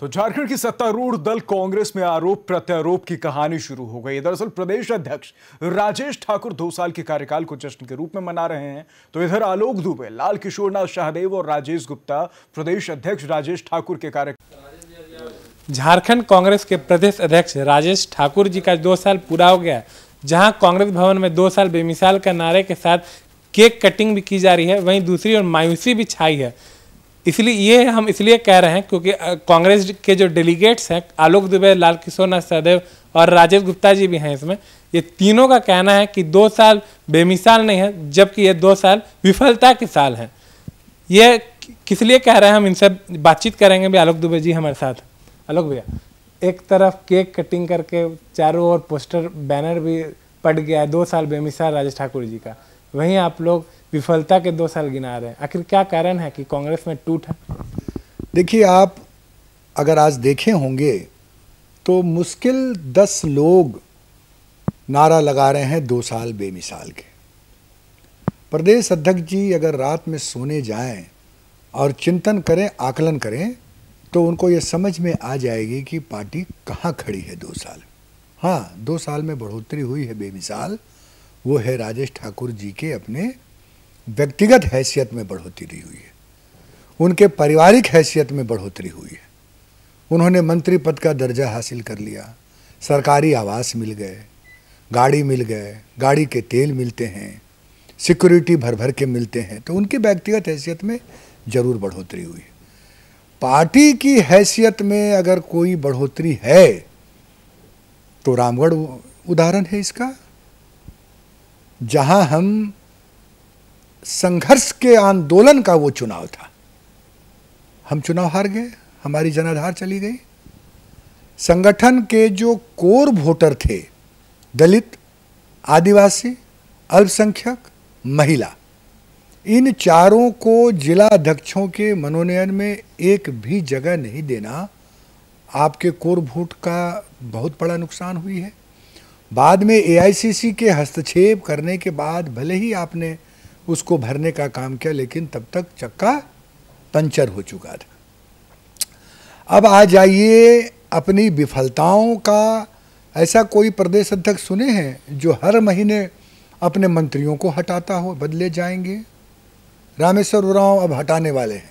तो झारखंड की सत्तारूढ़ दल कांग्रेस में आरोप प्रत्यारोप की कहानी शुरू हो गई दरअसल प्रदेश अध्यक्ष राजेश ठाकुर दो साल के कार्यकाल को जश्न के रूप में मना रहे हैं तो इधर आलोक दुबे लाल किशोरनाथ शाहदेव और राजेश गुप्ता प्रदेश अध्यक्ष राजेश ठाकुर के कार्य झारखंड कांग्रेस के प्रदेश अध्यक्ष राजेश ठाकुर जी का दो साल पूरा हो गया जहां कांग्रेस भवन में दो साल बेमिसाल का नारे के साथ केक कटिंग भी की जा रही है वहीं दूसरी ओर मायूसी भी छाई है इसलिए ये हम इसलिए कह रहे हैं क्योंकि कांग्रेस के जो डेलीगेट्स हैं आलोक दुबे लाल किशोर नाथ सहदेव और राजेश गुप्ता जी भी हैं इसमें ये तीनों का कहना है कि दो साल बेमिसाल नहीं है जबकि ये दो साल विफलता के साल हैं ये किस लिए कह रहे हैं हम इनसे बातचीत करेंगे भी आलोक दुबे जी हमारे साथ आलोक भैया एक तरफ केक कटिंग करके चारों ओर पोस्टर बैनर भी पड़ गया है दो साल बेमिसाल राजेश ठाकुर जी का वहीं आप लोग विफलता के दो साल गिना रहे हैं आखिर क्या कारण है कि कांग्रेस में टूट है देखिए आप अगर आज देखे होंगे तो मुश्किल दस लोग नारा लगा रहे हैं दो साल बेमिसाल के प्रदेश अध्यक्ष जी अगर रात में सोने जाएं और चिंतन करें आकलन करें तो उनको ये समझ में आ जाएगी कि पार्टी कहाँ खड़ी है दो साल हाँ दो साल में बढ़ोतरी हुई है बेमिसाल वो है राजेश ठाकुर जी के अपने व्यक्तिगत हैसियत में बढ़ोतरी हुई है उनके पारिवारिक हैसियत में बढ़ोतरी हुई है उन्होंने मंत्री पद का दर्जा हासिल कर लिया सरकारी आवास मिल गए गाड़ी मिल गए गाड़ी के तेल मिलते हैं सिक्योरिटी भर भर के मिलते हैं तो उनकी व्यक्तिगत हैसियत में ज़रूर बढ़ोतरी हुई पार्टी की हैसियत में अगर कोई बढ़ोतरी है तो रामगढ़ उदाहरण है इसका जहां हम संघर्ष के आंदोलन का वो चुनाव था हम चुनाव हार गए हमारी जनाधार चली गई संगठन के जो कोर वोटर थे दलित आदिवासी अल्पसंख्यक महिला इन चारों को जिला अध्यक्षों के मनोनयन में एक भी जगह नहीं देना आपके कोर वोट का बहुत बड़ा नुकसान हुई है बाद में एआईसीसी के हस्तक्षेप करने के बाद भले ही आपने उसको भरने का काम किया लेकिन तब तक चक्का पंचर हो चुका था अब आ जाइए अपनी विफलताओं का ऐसा कोई प्रदेश अध्यक्ष सुने हैं जो हर महीने अपने मंत्रियों को हटाता हो बदले जाएंगे रामेश्वर उराव अब हटाने वाले हैं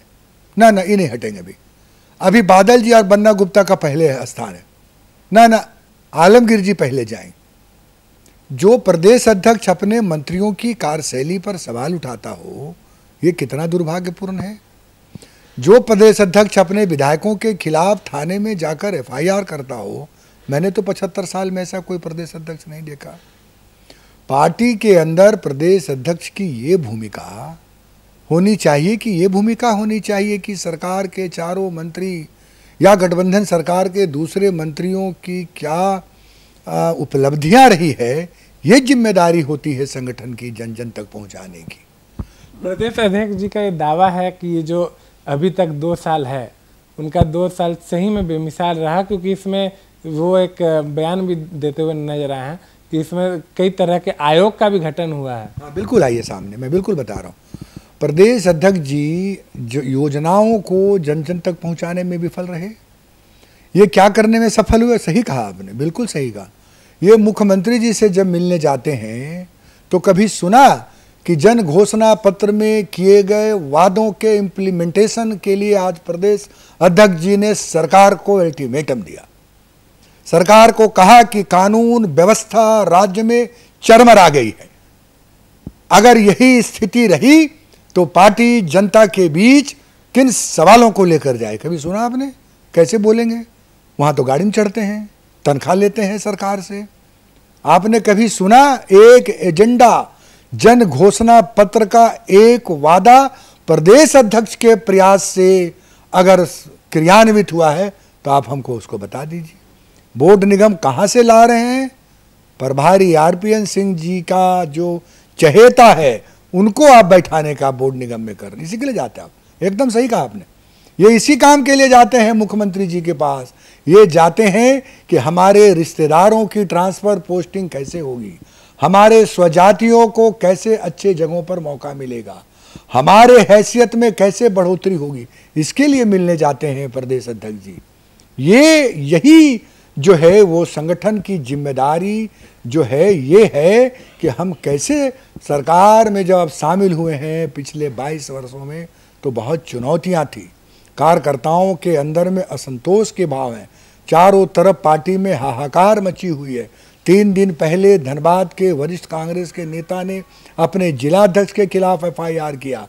ना ना इन्हें हटेंगे अभी अभी बादल जी और बन्ना गुप्ता का पहले स्थान है ना ना आलमगीर जी पहले जाएंगे जो प्रदेश अध्यक्ष अपने मंत्रियों की कार्यशैली पर सवाल उठाता हो ये कितना दुर्भाग्यपूर्ण है जो प्रदेश अध्यक्ष अपने विधायकों के खिलाफ थाने में जाकर एफआईआर करता हो मैंने तो पचहत्तर साल में ऐसा कोई प्रदेश अध्यक्ष नहीं देखा पार्टी के अंदर प्रदेश अध्यक्ष की ये भूमिका होनी चाहिए कि ये भूमिका होनी चाहिए कि सरकार के चारों मंत्री या गठबंधन सरकार के दूसरे मंत्रियों की क्या उपलब्धियां रही है ये जिम्मेदारी होती है संगठन की जन जन तक पहुंचाने की प्रदेश अध्यक्ष जी का ये दावा है कि ये जो अभी तक दो साल है उनका दो साल सही में बेमिसाल रहा क्योंकि इसमें वो एक बयान भी देते हुए नजर आए हैं कि इसमें कई तरह के आयोग का भी गठन हुआ है हाँ बिल्कुल आइए सामने मैं बिल्कुल बता रहा हूँ प्रदेश अध्यक्ष जी जो योजनाओं को जन जन तक पहुँचाने में विफल रहे ये क्या करने में सफल हुए सही कहा आपने बिल्कुल सही कहा ये मुख्यमंत्री जी से जब मिलने जाते हैं तो कभी सुना कि जन घोषणा पत्र में किए गए वादों के इम्प्लीमेंटेशन के लिए आज प्रदेश अध्यक्ष जी ने सरकार को अल्टीमेटम दिया सरकार को कहा कि कानून व्यवस्था राज्य में चरमर आ गई है अगर यही स्थिति रही तो पार्टी जनता के बीच किन सवालों को लेकर जाए कभी सुना आपने कैसे बोलेंगे वहां तो गाड़ी में चढ़ते हैं तनख्वाह लेते हैं सरकार से आपने कभी सुना एक एजेंडा जन घोषणा पत्र का एक वादा प्रदेश अध्यक्ष के प्रयास से अगर क्रियान्वित हुआ है तो आप हमको उसको बता दीजिए बोर्ड निगम कहाँ से ला रहे हैं प्रभारी आरपीएन सिंह जी का जो चहेता है उनको आप बैठाने का बोर्ड निगम में कर इसी के लिए जाते आप एकदम सही कहा आपने ये इसी काम के लिए जाते हैं मुख्यमंत्री जी के पास ये जाते हैं कि हमारे रिश्तेदारों की ट्रांसफ़र पोस्टिंग कैसे होगी हमारे स्वजातियों को कैसे अच्छे जगहों पर मौका मिलेगा हमारे हैसियत में कैसे बढ़ोतरी होगी इसके लिए मिलने जाते हैं प्रदेश अध्यक्ष जी ये यही जो है वो संगठन की जिम्मेदारी जो है ये है कि हम कैसे सरकार में जब शामिल हुए हैं पिछले 22 वर्षों में तो बहुत चुनौतियां थी कार्यकर्ताओं के अंदर में असंतोष के भाव हैं चारों तरफ पार्टी में हाहाकार मची हुई है तीन दिन पहले धनबाद के वरिष्ठ कांग्रेस के नेता ने अपने जिलाध्यक्ष के खिलाफ एफआईआर किया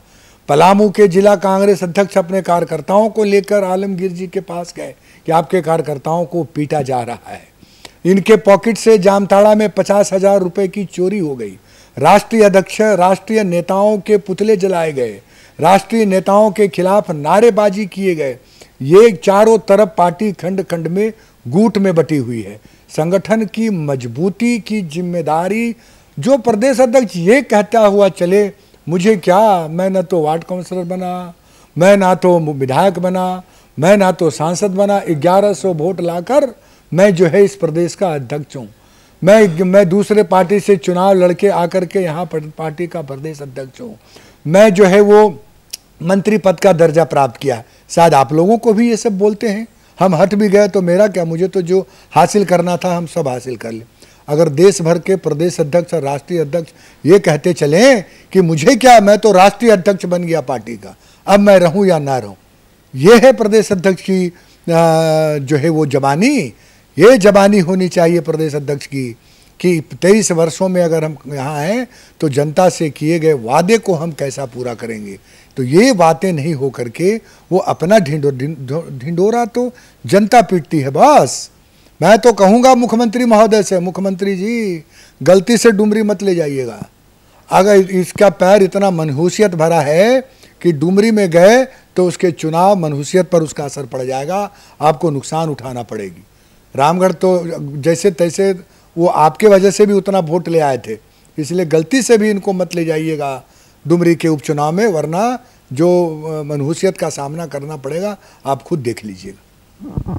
पलामू के जिला कांग्रेस अध्यक्ष अपने कार्यकर्ताओं को लेकर आलमगीर जी के पास गए कि आपके कार्यकर्ताओं को पीटा जा रहा है इनके पॉकेट से जामताड़ा में पचास हजार रुपये की चोरी हो गई राष्ट्रीय अध्यक्ष राष्ट्रीय नेताओं के पुतले जलाए गए राष्ट्रीय नेताओं के खिलाफ नारेबाजी किए गए ये चारों तरफ पार्टी खंड खंड में गुट में बटी हुई है संगठन की मजबूती की जिम्मेदारी जो प्रदेश अध्यक्ष ये कहता हुआ चले मुझे क्या मैं न तो वार्ड काउंसलर बना मैं ना तो विधायक बना मैं ना तो सांसद बना 1100 वोट लाकर मैं जो है इस प्रदेश का अध्यक्ष हूँ मैं मैं दूसरे पार्टी से चुनाव लड़के आकर के यहाँ पार्टी का प्रदेश अध्यक्ष हूँ मैं जो है वो मंत्री पद का दर्जा प्राप्त किया शायद आप लोगों को भी ये सब बोलते हैं हम हट भी गए तो मेरा क्या मुझे तो जो हासिल करना था हम सब हासिल कर लें अगर देश भर के प्रदेश अध्यक्ष और राष्ट्रीय अध्यक्ष ये कहते चले कि मुझे क्या मैं तो राष्ट्रीय अध्यक्ष बन गया पार्टी का अब मैं रहूं या ना रहूं ये है प्रदेश अध्यक्ष की जो है वो जबानी ये जबानी होनी चाहिए प्रदेश अध्यक्ष की कि तेईस वर्षों में अगर हम यहाँ आए तो जनता से किए गए वादे को हम कैसा पूरा करेंगे तो ये बातें नहीं हो करके वो अपना ढिंडो ढिंडोरा तो जनता पीटती है बस मैं तो कहूँगा मुख्यमंत्री महोदय से मुख्यमंत्री जी गलती से डुमरी मत ले जाइएगा अगर इसका पैर इतना मनहूसियत भरा है कि डुमरी में गए तो उसके चुनाव मनहूसियत पर उसका असर पड़ जाएगा आपको नुकसान उठाना पड़ेगी रामगढ़ तो जैसे तैसे वो आपके वजह से भी उतना वोट ले आए थे इसलिए गलती से भी इनको मत ले जाइएगा डुमरी के उपचुनाव में वरना जो मनहूसियत का सामना करना पड़ेगा आप खुद देख लीजिएगा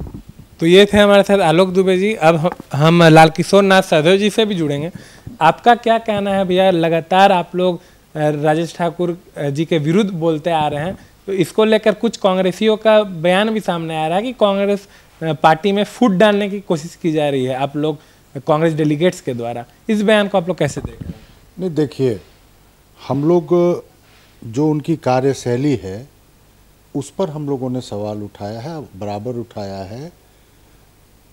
तो ये थे हमारे साथ आलोक दुबे जी अब हम लाल किशोर नाथ सदैव जी से भी जुड़ेंगे आपका क्या कहना है भैया लगातार आप लोग राजेश ठाकुर जी के विरुद्ध बोलते आ रहे हैं तो इसको लेकर कुछ कांग्रेसियों का बयान भी सामने आ रहा है कि कांग्रेस पार्टी में फूट डालने की कोशिश की जा रही है आप लोग कांग्रेस डेलीगेट्स के द्वारा इस बयान को आप लोग कैसे देख रहे हैं नहीं देखिए हम लोग जो उनकी कार्यशैली है उस पर हम लोगों ने सवाल उठाया है बराबर उठाया है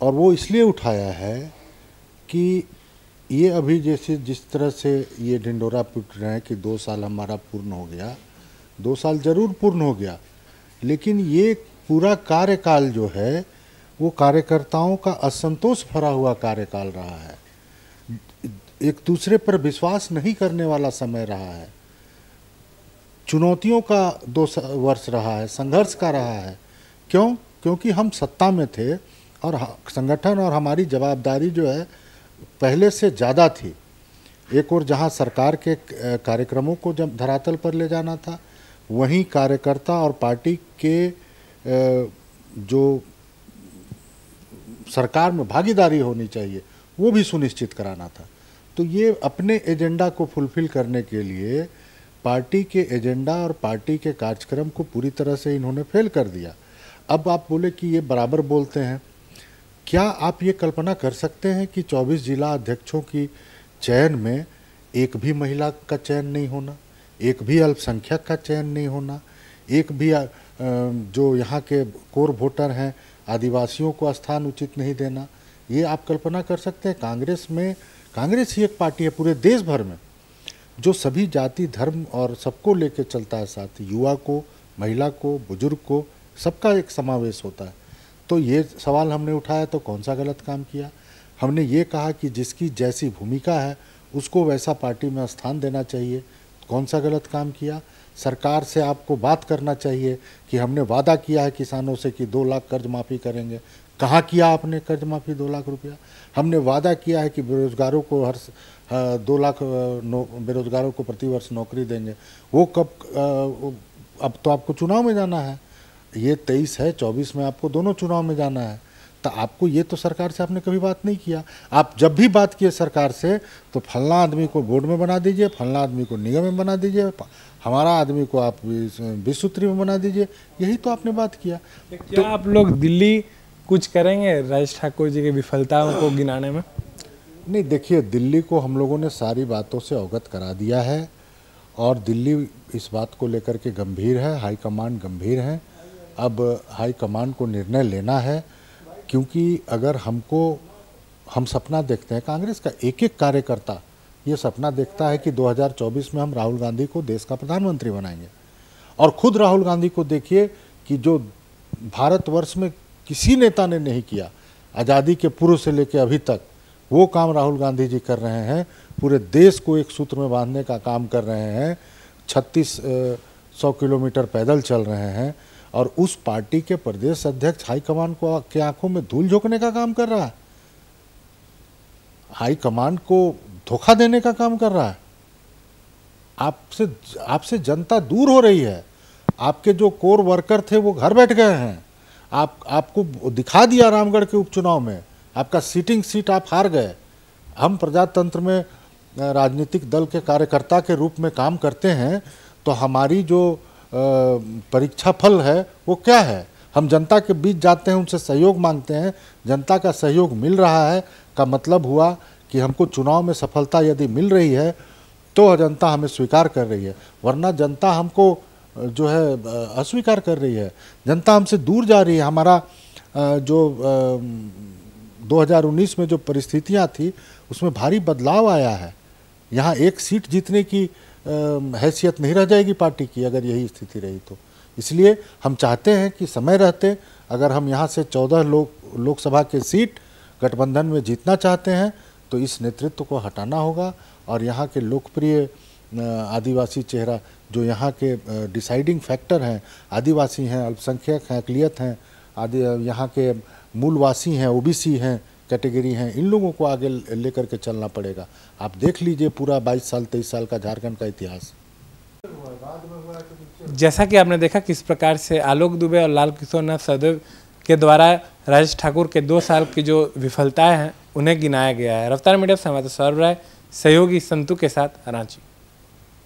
और वो इसलिए उठाया है कि ये अभी जैसे जिस तरह से ये ढिंडोरा पिट रहे हैं कि दो साल हमारा पूर्ण हो गया दो साल ज़रूर पूर्ण हो गया लेकिन ये पूरा कार्यकाल जो है वो कार्यकर्ताओं का असंतोष भरा हुआ कार्यकाल रहा है एक दूसरे पर विश्वास नहीं करने वाला समय रहा है चुनौतियों का दो वर्ष रहा है संघर्ष का रहा है क्यों क्योंकि हम सत्ता में थे और संगठन और हमारी जवाबदारी जो है पहले से ज़्यादा थी एक और जहां सरकार के कार्यक्रमों को जब धरातल पर ले जाना था वहीं कार्यकर्ता और पार्टी के जो सरकार में भागीदारी होनी चाहिए वो भी सुनिश्चित कराना था तो ये अपने एजेंडा को फुलफिल करने के लिए पार्टी के एजेंडा और पार्टी के कार्यक्रम को पूरी तरह से इन्होंने फेल कर दिया अब आप बोले कि ये बराबर बोलते हैं क्या आप ये कल्पना कर सकते हैं कि 24 जिला अध्यक्षों की चयन में एक भी महिला का चयन नहीं होना एक भी अल्पसंख्यक का चयन नहीं होना एक भी जो यहाँ के कोर वोटर हैं आदिवासियों को स्थान उचित नहीं देना ये आप कल्पना कर सकते हैं कांग्रेस में कांग्रेस ही एक पार्टी है पूरे देश भर में जो सभी जाति धर्म और सबको लेकर चलता है साथ युवा को महिला को बुजुर्ग को सबका एक समावेश होता है तो ये सवाल हमने उठाया तो कौन सा गलत काम किया हमने ये कहा कि जिसकी जैसी भूमिका है उसको वैसा पार्टी में स्थान देना चाहिए कौन सा गलत काम किया सरकार से आपको बात करना चाहिए कि हमने वादा किया है किसानों से कि दो लाख कर्ज माफ़ी करेंगे कहाँ किया आपने कर्ज माफ़ी दो लाख रुपया हमने वादा किया है कि बेरोजगारों को हर दो लाख बेरोजगारों को प्रतिवर्ष नौकरी देंगे वो कब अब तो आपको चुनाव में जाना है ये तेईस है चौबीस में आपको दोनों चुनाव में जाना है तो आपको ये तो सरकार से आपने कभी बात नहीं किया आप जब भी बात किए सरकार से तो फलना आदमी को बोर्ड में बना दीजिए फलना आदमी को निगम में बना दीजिए हमारा आदमी को आप विश्वत्री में बना दीजिए यही तो आपने बात किया क्या तो, आप लोग दिल्ली कुछ करेंगे राज ठाकुर जी की विफलताओं को गिनाने में नहीं देखिए दिल्ली को हम लोगों ने सारी बातों से अवगत करा दिया है और दिल्ली इस बात को लेकर के गंभीर है हाई कमांड गंभीर है अब हाई कमांड को निर्णय लेना है क्योंकि अगर हमको हम सपना देखते हैं कांग्रेस का एक एक कार्यकर्ता ये सपना देखता है कि 2024 में हम राहुल गांधी को देश का प्रधानमंत्री बनाएंगे और खुद राहुल गांधी को देखिए कि जो भारतवर्ष में किसी नेता ने नहीं किया आज़ादी के पूर्व से लेकर अभी तक वो काम राहुल गांधी जी कर रहे हैं पूरे देश को एक सूत्र में बांधने का काम कर रहे हैं छत्तीस सौ किलोमीटर पैदल चल रहे हैं और उस पार्टी के प्रदेश अध्यक्ष हाईकमान को के आंखों में धूल झोंकने का काम कर रहा है हाईकमान को धोखा देने का काम कर रहा है आपसे आपसे जनता दूर हो रही है आपके जो कोर वर्कर थे वो घर बैठ गए हैं आप आपको दिखा दिया रामगढ़ के उपचुनाव में आपका सीटिंग सीट आप हार गए हम प्रजातंत्र में राजनीतिक दल के कार्यकर्ता के रूप में काम करते हैं तो हमारी जो परीक्षा फल है वो क्या है हम जनता के बीच जाते हैं उनसे सहयोग मांगते हैं जनता का सहयोग मिल रहा है का मतलब हुआ कि हमको चुनाव में सफलता यदि मिल रही है तो जनता हमें स्वीकार कर रही है वरना जनता हमको जो है अस्वीकार कर रही है जनता हमसे दूर जा रही है हमारा जो 2019 में जो परिस्थितियां थी उसमें भारी बदलाव आया है यहाँ एक सीट जीतने की हैसियत नहीं रह जाएगी पार्टी की अगर यही स्थिति रही तो इसलिए हम चाहते हैं कि समय रहते अगर हम यहाँ से चौदह लोग लोकसभा के सीट गठबंधन में जीतना चाहते हैं तो इस नेतृत्व को हटाना होगा और यहाँ के लोकप्रिय आदिवासी चेहरा जो यहाँ के डिसाइडिंग फैक्टर हैं आदिवासी हैं अल्पसंख्यक हैं अकलियत हैं आदि यहाँ के मूलवासी हैं ओबीसी हैं कैटेगरी हैं इन लोगों को आगे लेकर के चलना पड़ेगा आप देख लीजिए पूरा 22 साल 23 साल का झारखंड का इतिहास जैसा कि आपने देखा किस प्रकार से आलोक दुबे और लाल किशोरनाथ सदैव के द्वारा राजेश ठाकुर के दो साल की जो विफलताएं हैं उन्हें गिनाया गया है रफ्तार मीडिया संवाददाता सौरभ राय सहयोगी संतु के साथ रांची